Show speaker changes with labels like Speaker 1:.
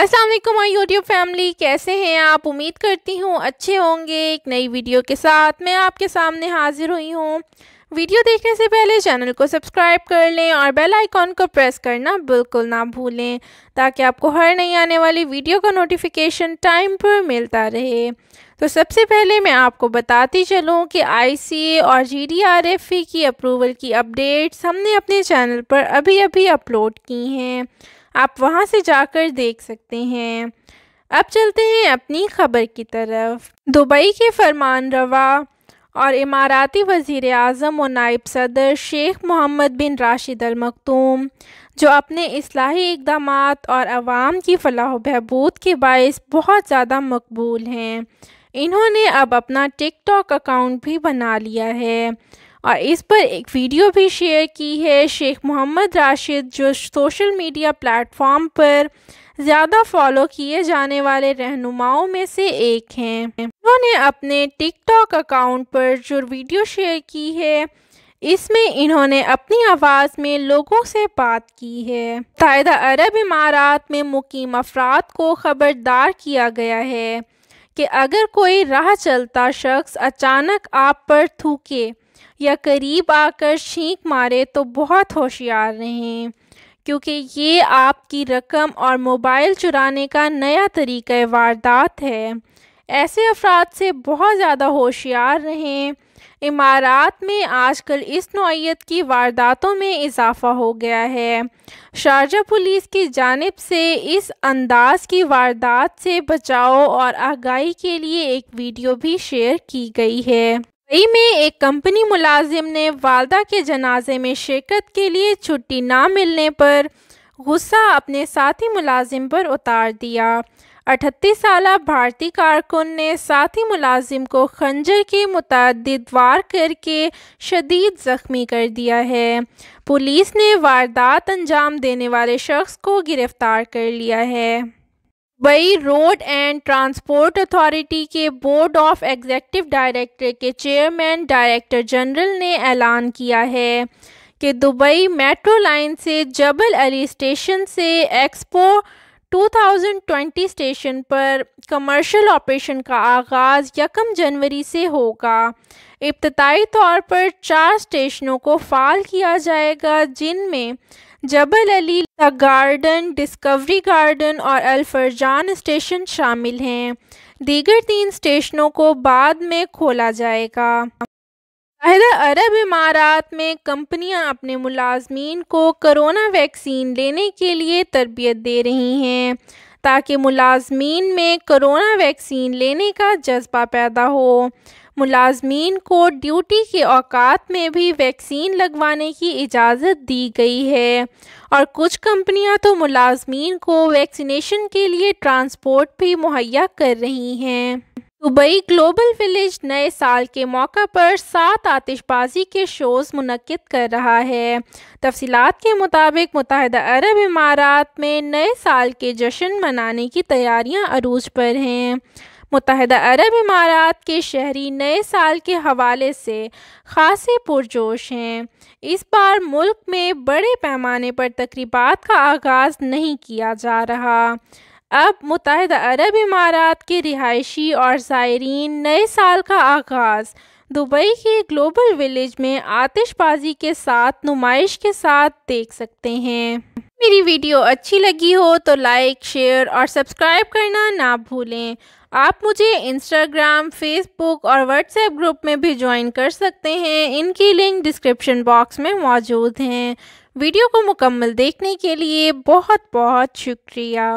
Speaker 1: असलम आई YouTube family कैसे हैं आप उम्मीद करती हूँ अच्छे होंगे एक नई वीडियो के साथ मैं आपके सामने हाजिर हुई हूँ वीडियो देखने से पहले चैनल को सब्सक्राइब कर लें और बेल आइकॉन को प्रेस करना बिल्कुल ना भूलें ताकि आपको हर नई आने वाली वीडियो का नोटिफिकेशन टाइम पर मिलता रहे तो सबसे पहले मैं आपको बताती चलूँ कि आई और जी की अप्रूवल की अपडेट्स हमने अपने चैनल पर अभी अभी अपलोड की हैं आप वहाँ से जाकर देख सकते हैं अब चलते हैं अपनी खबर की तरफ दुबई के फरमान रवा और इमाराती वज़ी अजम और नायब सदर शेख मोहम्मद बिन राशिद अल मखतूम जो अपने असलाही इकदाम और आवाम की फलाह बहबूद के बायस बहुत ज़्यादा मकबूल हैं इन्होंने अब अपना टिकट अकाउंट भी बना लिया है और इस पर एक वीडियो भी शेयर की है शेख मोहम्मद राशिद जो सोशल मीडिया प्लेटफॉर्म पर ज़्यादा फॉलो किए जाने वाले रहनुमाओं में से एक हैं उन्होंने अपने टिकटॉक अकाउंट पर जो वीडियो शेयर की है इसमें इन्होंने अपनी आवाज़ में लोगों से बात की है मुतहदा अरब इमारात में मुकीम अफराद को खबरदार किया गया है कि अगर कोई राह चलता शख्स अचानक आप पर थूके या करीब आकर छींक मारे तो बहुत होशियार रहें क्योंकि ये आपकी रकम और मोबाइल चुराने का नया तरीका वारदात है ऐसे अफराद से बहुत ज़्यादा होशियार रहें इमारात में आजकल इस नौीयत की वारदातों में इजाफ़ा हो गया है शारजा पुलिस की जानब से इस अंदाज की वारदात से बचाओ और आगाही के लिए एक वीडियो भी शेयर की गई है दुबई में एक कंपनी मुलाजिम ने वालदा के जनाजे में शिरकत के लिए छुट्टी ना मिलने पर गुस्सा अपने साथी मुलाजिम पर उतार दिया अठतीस साल भारतीय कारकुन ने साथी मुलाजिम को खंजर के मुतद वार करके शदीद ज़ख्मी कर दिया है पुलिस ने वारदात अंजाम देने वाले शख्स को गिरफ़्तार कर लिया है Mumbai road and transport authority के बोर्ड ऑफ एग्जेक्टिव डायरेक्टर के चेयरमैन डायरेक्टर जनरल ने ऐलान किया है कि दुबई मेट्रो लाइन से जबल अली स्टेशन से एक्सपो 2020 स्टेशन पर कमर्शियल ऑपरेशन का आगाज़ यकम जनवरी से होगा इब्तदाई तौर पर चार स्टेशनों को फ़ाल किया जाएगा जिनमें जबल अली तक गार्डन डिस्कवरी गार्डन और अल्फरजान स्टेशन शामिल हैं दीगर तीन स्टेशनों को बाद में खोला जाएगा मुतहदा अरब इमारात में कंपनियां अपने मुलाजमीन को करोना वैक्सीन लेने के लिए तरबियत दे रही हैं ताकि मुलाजमीन में करोना वैक्सीन लेने का जज्बा पैदा हो मुलाजमीन को ड्यूटी के औकात में भी वैक्सीन लगवाने की इजाज़त दी गई है और कुछ कंपनियां तो मुलाजमीन को वैक्सीनेशन के लिए ट्रांसपोर्ट भी मुहैया कर रही हैं दुबई ग्लोबल विलेज नए साल के मौका पर सात आतिशबाजी के शोज़ मनद कर रहा है तफसीत के मुताबिक मुतहद अरब इमारात में नए साल के जश्न मनाने की तैयारियां अरूज पर हैं मुतहद अरब इमारात के शहरी नए साल के हवाले से खासे पुरजोश हैं इस बार मुल्क में बड़े पैमाने पर तकरीबा का आगाज़ नहीं किया जा रहा अब मुतहद अरब इमारात के रिहायशी और ज़ायरीन नए साल का आगाज़ दुबई के ग्लोबल विलेज में आतिशबाजी के साथ नुमाइश के साथ देख सकते हैं मेरी वीडियो अच्छी लगी हो तो लाइक शेयर और सब्सक्राइब करना ना भूलें आप मुझे इंस्टाग्राम फेसबुक और व्हाट्सएप ग्रुप में भी ज्वाइन कर सकते हैं इनकी लिंक डिस्क्रिप्शन बॉक्स में मौजूद हैं वीडियो को मुकम्मल देखने के लिए बहुत बहुत शुक्रिया